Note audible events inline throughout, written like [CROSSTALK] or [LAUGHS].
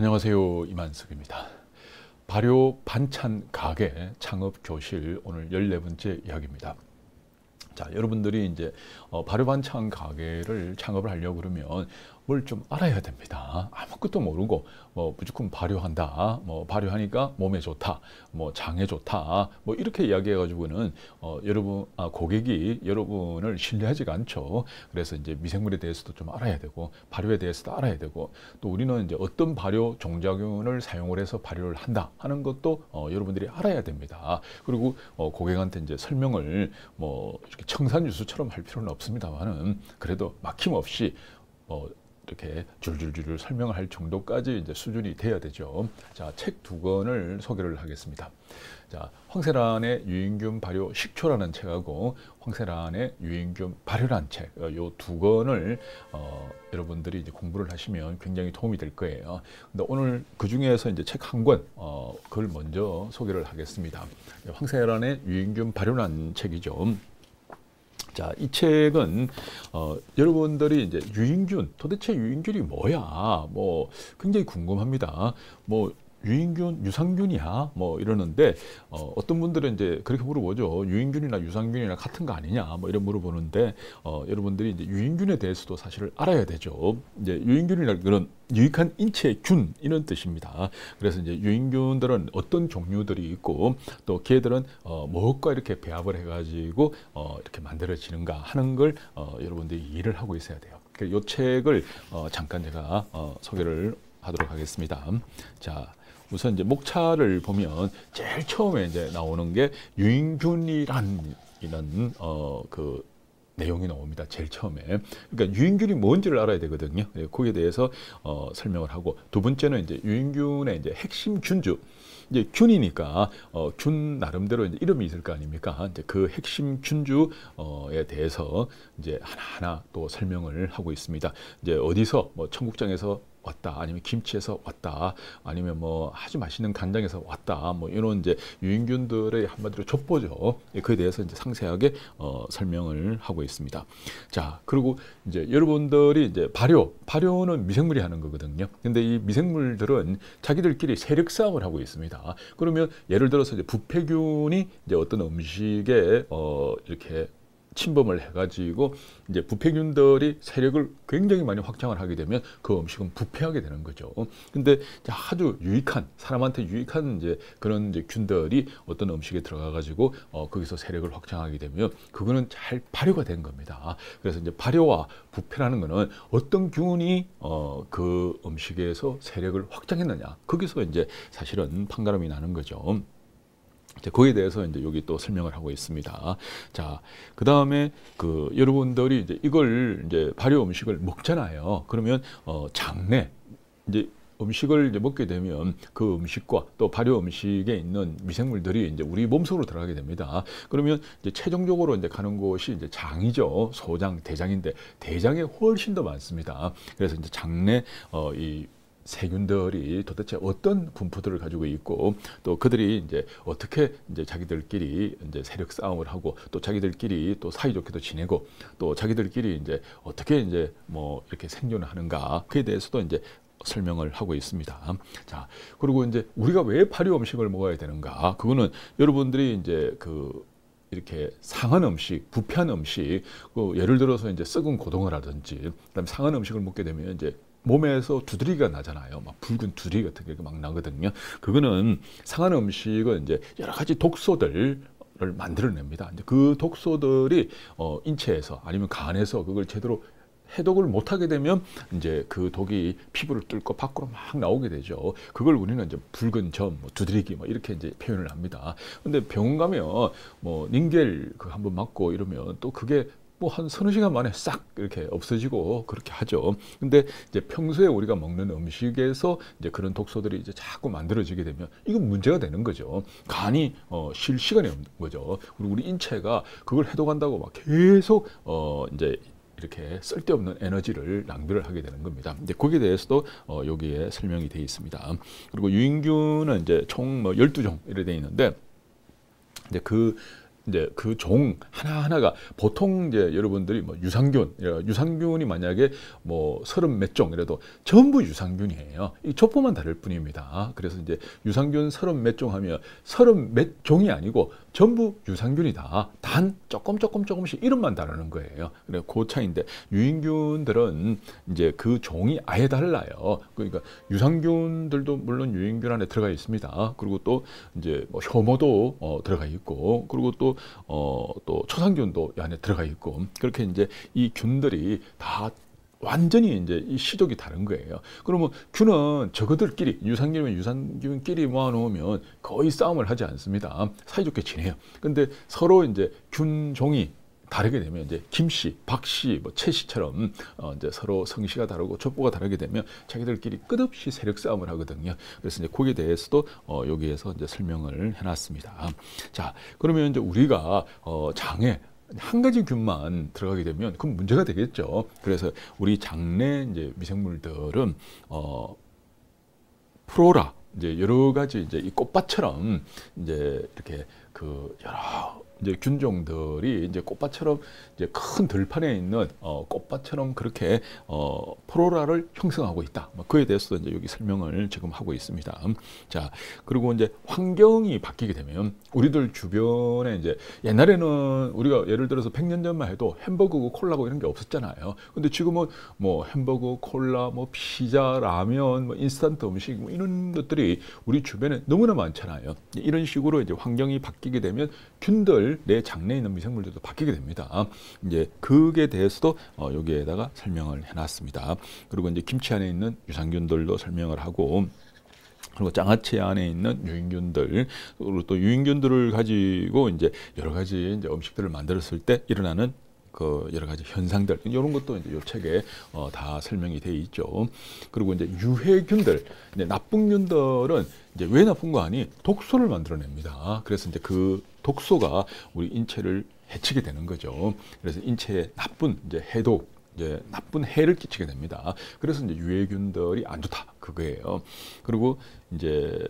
안녕하세요. 이만석입니다. 발효 반찬 가게 창업 교실 오늘 14번째 이야기입니다. 자, 여러분들이 이제 어, 발효 반찬 가게를 창업을 하려고 그러면 뭘좀 알아야 됩니다. 아무것도 모르고 뭐 무조건 발효한다. 뭐 발효하니까 몸에 좋다. 뭐 장에 좋다. 뭐 이렇게 이야기해 가지고는 어, 여러분 아, 고객이 여러분을 신뢰하지가 않죠. 그래서 이제 미생물에 대해서도 좀 알아야 되고 발효에 대해서도 알아야 되고 또 우리는 이제 어떤 발효 종자균을 사용을 해서 발효를 한다 하는 것도 어, 여러분들이 알아야 됩니다. 그리고 어, 고객한테 이제 설명을 뭐 이렇게 청산유수처럼 할 필요는 없습니다만은 그래도 막힘없이 어, 이렇게 줄줄줄줄 설명할 정도까지 이제 수준이 돼야 되죠. 자, 책 두 권을 소개를 하겠습니다. 자, 황세란의 유인균 발효 식초라는 책하고 황세란의 유인균 발효란 책, 어, 요두 권을 어, 여러분들이 이제 공부를 하시면 굉장히 도움이 될 거예요. 근데 오늘 그 중에서 이제 책 한 권, 어, 그걸 먼저 소개를 하겠습니다. 황세란의 유인균 발효란 책이죠. 자, 이 책은 어, 여러분들이 이제 유인균 도대체 유인균이 뭐야? 뭐 굉장히 궁금합니다. 뭐 유인균, 유산균이야. 뭐 이러는데 어, 어떤 분들은 이제 그렇게 물어보죠. 유인균이나 유산균이나 같은 거 아니냐. 뭐 이런 물어보는데 어, 여러분들이 이제 유인균에 대해서도 사실을 알아야 되죠. 이제 유인균이라는 그런 유익한 인체 의균 이런 뜻입니다. 그래서 이제 유인균들은 어떤 종류들이 있고 또 걔들은 어, 무엇과 이렇게 배합을 해가지고 어, 이렇게 만들어지는가 하는 걸 어, 여러분들이 이해를 하고 있어야 돼요. 이 책을 어, 잠깐 제가 어, 소개를 하도록 하겠습니다. 자, 우선 이제 목차를 보면 제일 처음에 이제 나오는 게유인균이라는 어그 내용이 나옵니다. 제일 처음에. 그러니까 유인균이 뭔지를 알아야 되거든요. 예, 거기에 대해서 어, 설명을 하고 두 번째는 이제 유인균의 이제 핵심 균주. 이제 균이니까 어, 균 나름대로 이제 이름이 있을 거 아닙니까? 이제 그 핵심 균주에 대해서 이제 하나하나 또 설명을 하고 있습니다. 이제 어디서 뭐 청국장에서 왔다 아니면 김치에서 왔다 아니면 뭐 아주 맛있는 간장에서 왔다 뭐 이런 이제 유인균들의 한마디로 족보죠 예, 그에 대해서 이제 상세하게 어, 설명을 하고 있습니다 자 그리고 이제 여러분들이 이제 발효 발효는 미생물이 하는 거거든요 근데 이 미생물들은 자기들끼리 세력 싸움을 하고 있습니다 그러면 예를 들어서 이제 부패균이 이제 어떤 음식에 어, 이렇게 침범을 해가지고 이제 부패균들이 세력을 굉장히 많이 확장을 하게 되면 그 음식은 부패하게 되는 거죠. 근데 아주 유익한 사람한테 유익한 이제 그런 이제 균들이 어떤 음식에 들어가가지고 어, 거기서 세력을 확장하게 되면 그거는 잘 발효가 된 겁니다. 그래서 이제 발효와 부패라는 거는 어떤 균이 어, 그 음식에서 세력을 확장했느냐 거기서 이제 사실은 판가름이 나는 거죠. 거기에 대해서 이제 여기 또 설명을 하고 있습니다. 자, 그 다음에 그 여러분들이 이제 이걸 이제 발효 음식을 먹잖아요. 그러면 어, 장내 이제 음식을 이제 먹게 되면 그 음식과 또 발효 음식에 있는 미생물들이 이제 우리 몸속으로 들어가게 됩니다. 그러면 이제 최종적으로 이제 가는 곳이 이제 장이죠. 소장, 대장인데 대장에 훨씬 더 많습니다. 그래서 이제 장내 어, 이 세균들이 도대체 어떤 군포들을 가지고 있고 또 그들이 이제 어떻게 이제 자기들끼리 이제 세력 싸움을 하고 또 자기들끼리 또 사이좋게도 지내고 또 자기들끼리 이제 어떻게 이제 뭐 이렇게 생존을 하는가 그에 대해서도 이제 설명을 하고 있습니다. 자, 그리고 이제 우리가 왜 발효 음식을 먹어야 되는가? 그거는 여러분들이 이제 그 이렇게 상한 음식, 부패한 음식, 그 예를 들어서 이제 썩은 고동어라든지 그다음에 상한 음식을 먹게 되면 이제 몸에서 두드리기가 나잖아요. 막 붉은 두드리 같은 게 막 나거든요. 그거는 상한 음식은 이제 여러 가지 독소들 을 만들어냅니다. 이제 그 독소들이 어, 인체에서 아니면 간에서 그걸 제대로 해독을 못하게 되면 이제 그 독이 피부를 뚫고 밖으로 막 나오게 되죠. 그걸 우리는 이제 붉은 점, 뭐 두드리기 뭐 이렇게 이제 표현을 합니다. 근데 병원 가면 뭐 닌겔 그 한번 맞고 이러면 또 그게 뭐한 서너 시간 만에 싹 이렇게 없어지고 그렇게 하죠. 근데 이제 평소에 우리가 먹는 음식에서 이제 그런 독소들이 이제 자꾸 만들어지게 되면 이건 문제가 되는 거죠. 간이 어, 쉴 시간이 없는 거죠. 그리고 우리 인체가 그걸 해독한다고 막 계속 어, 이제 이렇게 쓸데없는 에너지를 낭비를 하게 되는 겁니다. 이제 거기에 대해서도 어, 여기에 설명이 되어 있습니다. 그리고 유인균은 이제 총뭐 12종이래 되어 있는데 이제 그 이제 그 종 하나하나가 보통 이제 여러분들이 뭐 유산균, 예, 유산균이 만약에 뭐 서른 몇 종이라도 전부 유산균이에요. 이 족보만 다를 뿐입니다. 그래서 이제 유산균 서른 몇 종 하면 서른 몇 종이 아니고 전부 유산균이다. 단 조금 조금 조금씩 이름만 다르는 거예요. 그래 그 차인데 유인균들은 이제 그 종이 아예 달라요. 그러니까 유산균들도 물론 유인균 안에 들어가 있습니다. 그리고 또 이제 뭐 효모도 어, 들어가 있고 그리고 또어또 어, 또초산균도 안에 들어가 있고 그렇게 이제 이 균들이 다 완전히 이제 이 시족이 다른 거예요. 그러면 균은 저거들끼리 유산균이면 유산균끼리 모아놓으면 거의 싸움을 하지 않습니다. 사이좋게 지내요. 근데 서로 이제 균종이 다르게 되면 이제 김씨, 박씨, 뭐 채씨처럼 어 이제 서로 성씨가 다르고 족보가 다르게 되면 자기들끼리 끝없이 세력 싸움을 하거든요. 그래서 이제 거기에 대해서도 어 여기에서 이제 설명을 해놨습니다. 자, 그러면 이제 우리가 어 장애 한 가지 균만 들어가게 되면 그건 문제가 되겠죠. 그래서 우리 장내 이제 미생물들은 어 프로라 이제 여러 가지 이제 이 꽃밭처럼 이제 이렇게 그 여러 이제 균종들이 이제 꽃밭처럼 이제 큰 들판에 있는 어, 꽃밭처럼 그렇게 어, 프로라를 형성하고 있다. 뭐 그에 대해서도 이제 여기 설명을 지금 하고 있습니다. 자, 그리고 이제 환경이 바뀌게 되면 우리들 주변에 이제 옛날에는 우리가 예를 들어서 100년 전만 해도 햄버거 콜라고 이런 게 없었잖아요. 근데 지금은 뭐 햄버거, 콜라, 뭐 피자, 라면, 뭐 인스턴트 음식 뭐 이런 것들이 우리 주변에 너무나 많잖아요. 이런 식으로 이제 환경이 바뀌게 되면 균들 미들내 장내에 있는 미생물들도 바뀌게 됩니다. 이제 그에 대해서도 어, 여기에다가 설명을 해놨습니다. 그리고 이제 김치 안에 있는 유산균들도 설명을 하고 그리고 장아찌 안에 있는 유인균들 그리고 또 유인균들을 가지고 이제 여러 가지 이제 음식들을 만들었을 때 일어나는 그 여러 가지 현상들 이런 것도 이제 요 책에 어, 다 설명이 돼 있죠. 그리고 이제 유해균들, 이제 나쁜 균들은 이제 왜 나쁜 거 아니? 독소를 만들어냅니다. 그래서 이제 그 독소가 우리 인체를 해치게 되는 거죠. 그래서 인체에 나쁜 이제 해독 이제 나쁜 해를 끼치게 됩니다. 그래서 이제 유해균들이 안 좋다 그거예요. 그리고 이제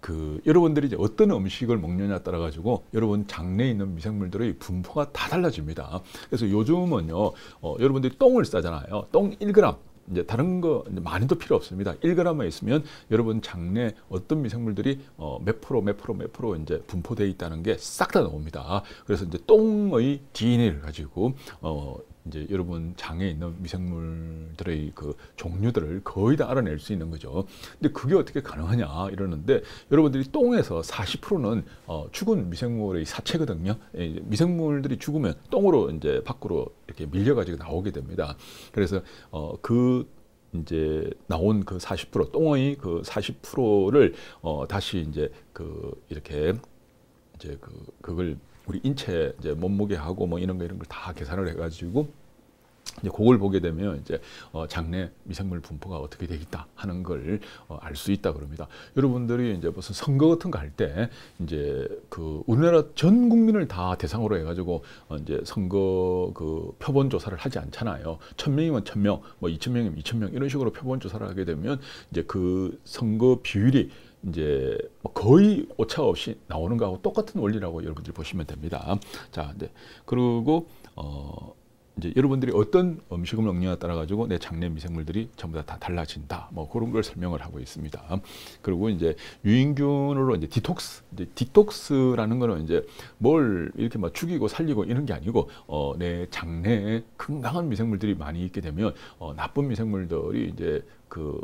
그 여러분들이 이제 어떤 음식을 먹느냐 에 따라 가지고 여러분 장내에 있는 미생물들의 분포가 다 달라집니다. 그래서 요즘은요 어, 여러분들이 똥을 싸잖아요. 똥 1g 이제 다른 거 많이도 필요 없습니다. 1g만 있으면 여러분 장내 어떤 미생물들이 어, 몇 프로 몇 프로 몇 프로 이제 분포되어 있다는 게 싹 다 나옵니다. 그래서 이제 똥의 DNA를 가지고 어, 이제 여러분 장에 있는 미생물들의 그 종류들을 거의 다 알아낼 수 있는 거죠. 근데 그게 어떻게 가능하냐 이러는데 여러분들이 똥에서 40%는 어, 죽은 미생물의 사체거든요. 예, 미생물들이 죽으면 똥으로 이제 밖으로 이렇게 밀려가지고 나오게 됩니다. 그래서 어, 그 이제 나온 그 40% 똥의 그 40%를 어, 다시 이제 그 이렇게 이제 그 그걸 우리 인체 이제 몸무게하고 뭐 이런 거 이런 걸 다 계산을 해가지고 이제 그걸 보게 되면 이제 어 장내 미생물 분포가 어떻게 되겠다 하는 걸 알수 어 있다 그럽니다. 여러분들이 이제 무슨 선거 같은 거 할 때 이제 그 우리나라 전 국민을 다 대상으로 해가지고 어 이제 선거 그 표본 조사를 하지 않잖아요. 천 명이면 천 명, 뭐 이천 명이면 이천 명 이런 식으로 표본 조사를 하게 되면 이제 그 선거 비율이 이제 뭐 거의 오차 없이 나오는 거하고 똑같은 원리라고 여러분들이 보시면 됩니다. 자, 이 그리고 어 이제 여러분들이 어떤 음식을 먹느냐에 따라 가지고 내 장내 미생물들이 전부 다, 달라진다. 뭐 그런 걸 설명을 하고 있습니다. 그리고 이제 유인균으로 이제 디톡스, 이제 디톡스라는 거는 이제 뭘 이렇게 막 죽이고 살리고 이런 게 아니고 어, 내 장내에 건강한 미생물들이 많이 있게 되면 어, 나쁜 미생물들이 이제 그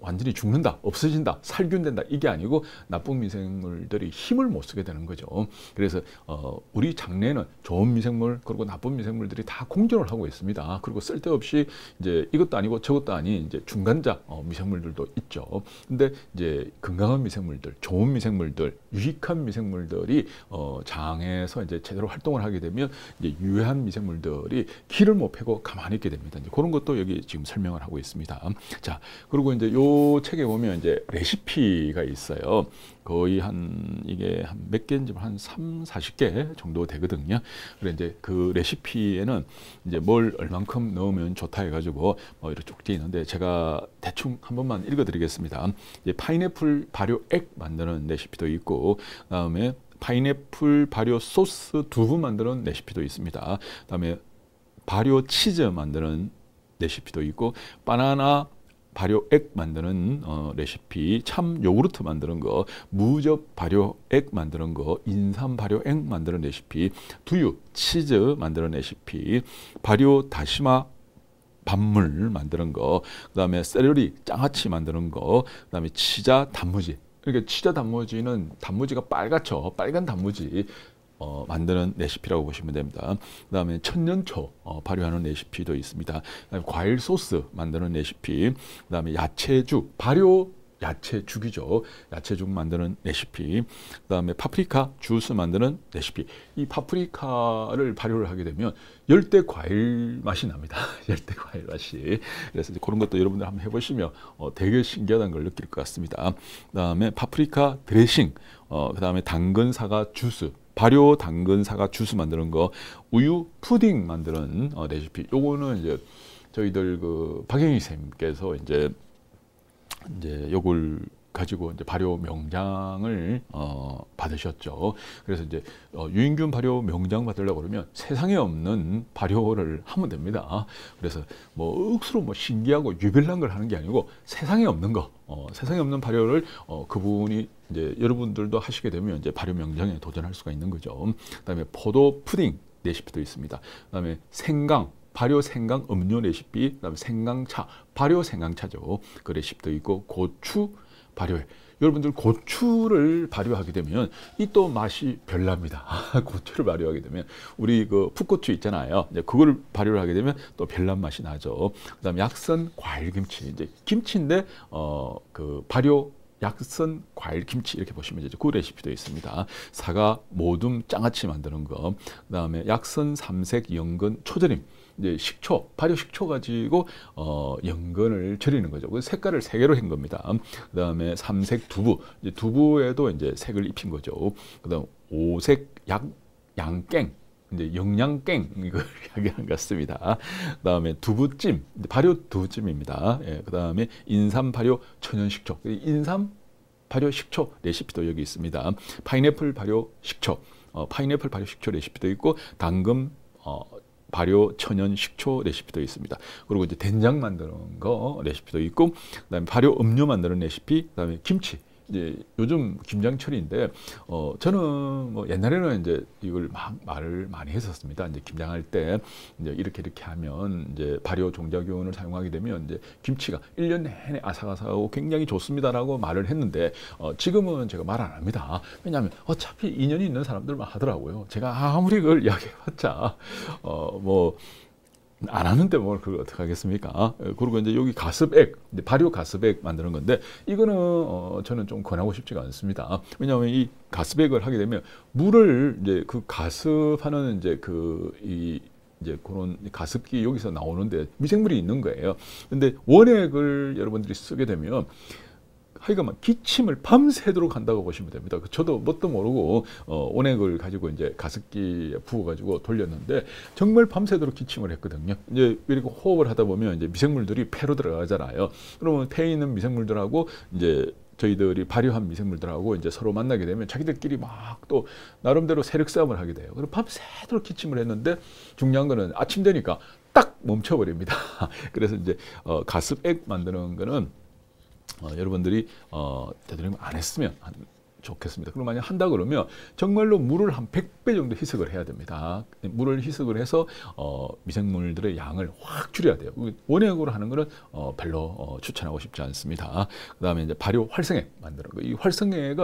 완전히 죽는다, 없어진다, 살균된다 이게 아니고 나쁜 미생물들이 힘을 못 쓰게 되는 거죠. 그래서 어, 우리 장내는 좋은 미생물 그리고 나쁜 미생물들이 다 공존을 하고 있습니다. 그리고 쓸데없이 이제 이것도 아니고 저것도 아닌 이제 중간자 어, 미생물들도 있죠. 근데 이제 건강한 미생물들, 좋은 미생물들, 유익한 미생물들이 어, 장에서 이제 제대로 활동을 하게 되면 이제 유해한 미생물들이 키를 못 패고 가만히 있게 됩니다. 이제 그런 것도 여기 지금 설명을 하고 있습니다. 자, 그리고 이제 요 책에 보면 이제 레시피가 있어요. 거의 한 이게 한 몇 개인지 한 3, 40개 정도 되거든요. 그래 이제 그 레시피에는 이제 뭘 얼만큼 넣으면 좋다 해 가지고 뭐 이렇게 쪽지 있는데 제가 대충 한 번만 읽어 드리겠습니다. 이제 파인애플 발효액 만드는 레시피도 있고 그다음에 파인애플 발효 소스 두부 만드는 레시피도 있습니다. 그다음에 발효 치즈 만드는 레시피도 있고 바나나 발효액 만드는 어, 레시피, 참 요구르트 만드는 거, 무접 발효액 만드는 거, 인삼 발효액 만드는 레시피, 두유, 치즈 만드는 레시피, 발효 다시마 밥물 만드는 거, 그 다음에 세러리 장아찌 만드는 거, 그 다음에 치자 단무지. 이렇게 치자 단무지는 단무지가 빨갛죠. 빨간 단무지. 어, 만드는 레시피라고 보시면 됩니다. 그 다음에 천년초 어, 발효하는 레시피도 있습니다. 과일 소스 만드는 레시피, 그 다음에 야채죽, 발효 야채죽이죠. 야채죽 만드는 레시피, 그 다음에 파프리카 주스 만드는 레시피. 이 파프리카를 발효를 하게 되면 열대 과일 맛이 납니다. [LAUGHS] 열대 과일 맛이. 그래서 그런 것도 여러분들 한번 해보시면 어, 되게 신기하다는 걸 느낄 것 같습니다. 그 다음에 파프리카 드레싱, 어, 그 다음에 당근 사과 주스, 발효 당근 사과 주스 만드는 거, 우유 푸딩 만드는 어, 레시피. 요거는 이제 저희들 그 박영희 님께서 이제 이제 요걸 가지고 이제 발효 명장을 어, 받으셨죠. 그래서 이제 어, 유인균 발효 명장 받으려고 그러면 세상에 없는 발효를 하면 됩니다. 그래서 뭐 억수로 뭐 신기하고 유별난 걸 하는 게 아니고 세상에 없는 거, 어, 세상에 없는 발효를 어, 그분이 이제 여러분들도 하시게 되면 이제 발효 명장에 도전할 수가 있는 거죠. 그다음에 포도 푸딩 레시피도 있습니다. 그다음에 생강 발효 생강 음료 레시피, 그다음에 생강차, 발효 생강차죠. 그 레시피도 있고 고추 발효해. 여러분들 고추를 발효하게 되면 이 또 맛이 별납니다. [LAUGHS] 고추를 발효하게 되면 우리 그 풋고추 있잖아요. 이제 그걸 발효를 하게 되면 또 별난 맛이 나죠. 그다음에 약선 과일 김치 이제 김치인데 어 그 발효 약선 과일 김치 이렇게 보시면 되죠. 그 레시피도 있습니다. 사과 모둠 장아찌 만드는 거, 그다음에 약선 삼색 연근 초절임 이제 식초, 발효 식초 가지고 어, 연근을 절이는 거죠. 그 색깔을 세 개로 한 겁니다. 그다음에 삼색 두부, 이제 두부에도 이제 색을 입힌 거죠. 그다음 오색 양 양깽 이제 영양깽 이걸 이야기하는 [LAUGHS] 것 같습니다. 그다음에 두부찜 발효 두부찜입니다. 예, 그다음에 인삼 발효 천연식초 인삼 발효 식초 레시피도 여기 있습니다. 파인애플 발효 식초 어, 파인애플 발효 식초 레시피도 있고 당근 어, 발효 천연 식초 레시피도 있습니다. 그리고 이제 된장 만드는 거 레시피도 있고, 그다음에 발효 음료 만드는 레시피, 그다음에 김치 이제 요즘 김장철인데 어 저는 뭐 옛날에는 이제 이걸 막 말을 많이 했었습니다. 이제 김장할 때 이제 이렇게 이렇게 하면 이제 발효 종자균을 사용하게 되면 이제 김치가 1년 내내 아삭아삭하고 굉장히 좋습니다라고 말을 했는데 어 지금은 제가 말 안 합니다. 왜냐하면 어차피 인연이 있는 사람들만 하더라고요. 제가 아무리 그걸 [LAUGHS] 이야기해봤자 어뭐 안 하는데 뭘 그걸 어떻게 하겠습니까? 어? 그리고 이제 여기 가습액, 발효 가습액 만드는 건데 이거는 어, 저는 좀 권하고 싶지가 않습니다. 어? 왜냐하면 이 가습액을 하게 되면 물을 이제 그 가습하는 이제 그이 이제 그런 가습기 여기서 나오는데 미생물이 있는 거예요. 근데 원액을 여러분들이 쓰게 되면 하여간 기침을 밤새도록 한다고 보시면 됩니다. 그 저도 뭣도 모르고 어, 온액을 가지고 이제 가습기에 부어가지고 돌렸는데 정말 밤새도록 기침을 했거든요. 이제 이렇게 호흡을 하다 보면 이제 미생물들이 폐로 들어가잖아요. 그러면 폐에 있는 미생물들하고 이제 저희들이 발효한 미생물들하고 이제 서로 만나게 되면 자기들끼리 막 또 나름대로 세력 싸움을 하게 돼요. 그럼 밤새도록 기침을 했는데 중요한 거는 아침 되니까 딱 멈춰버립니다. [LAUGHS] 그래서 이제 어, 가습액 만드는 거는 어, 여러분들이 어, 되도록안 했으면 좋겠습니다. 그럼 만약 한다 그러면 정말로 물을 한 100배 정도 희석을 해야 됩니다. 물을 희석을 해서 어, 미생물들의 양을 확 줄여야 돼요. 그 원액으로 하는 거는 어, 별로 어, 추천하고 싶지 않습니다. 그다음에 이제 발효 활성액 만드는 거. 이 활성액은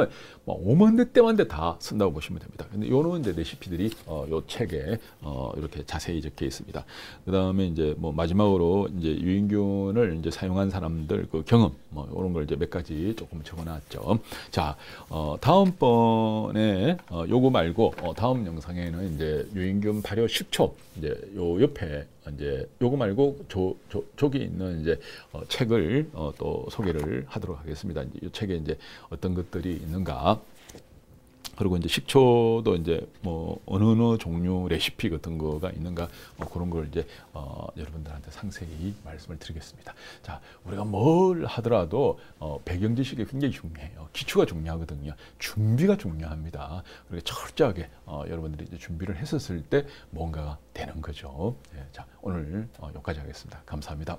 뭐 5만 대 때만 대다 쓴다고 보시면 됩니다. 근데 요런 이제 레시피들이 어, 요 책에 어, 이렇게 자세히 적혀 있습니다. 그다음에 이제 뭐 마지막으로 이제 유인균을 이제 사용한 사람들 그 경험 뭐요런걸 이제 몇 가지 조금 적어놨죠. 자, 어, 어, 다음번에 어, 요거 말고 어, 다음 영상에는 이제 유인균 발효 10초 이제 요 옆에 이제 요거 말고 저, 저 저기 있는 이제 어, 책을 어, 또 소개를 하도록 하겠습니다. 이제 이 책에 이제 어떤 것들이 있는가 그리고 이제 식초도 이제 뭐 어느 어느 종류 레시피 같은 거가 있는가 뭐 그런 걸 이제 어 여러분들한테 상세히 말씀을 드리겠습니다. 자, 우리가 뭘 하더라도 어 배경 지식이 굉장히 중요해요. 기초가 중요하거든요. 준비가 중요합니다. 그리고 철저하게 어 여러분들이 이제 준비를 했었을 때 뭔가가 되는 거죠. 예, 자, 오늘 어 여기까지 하겠습니다. 감사합니다.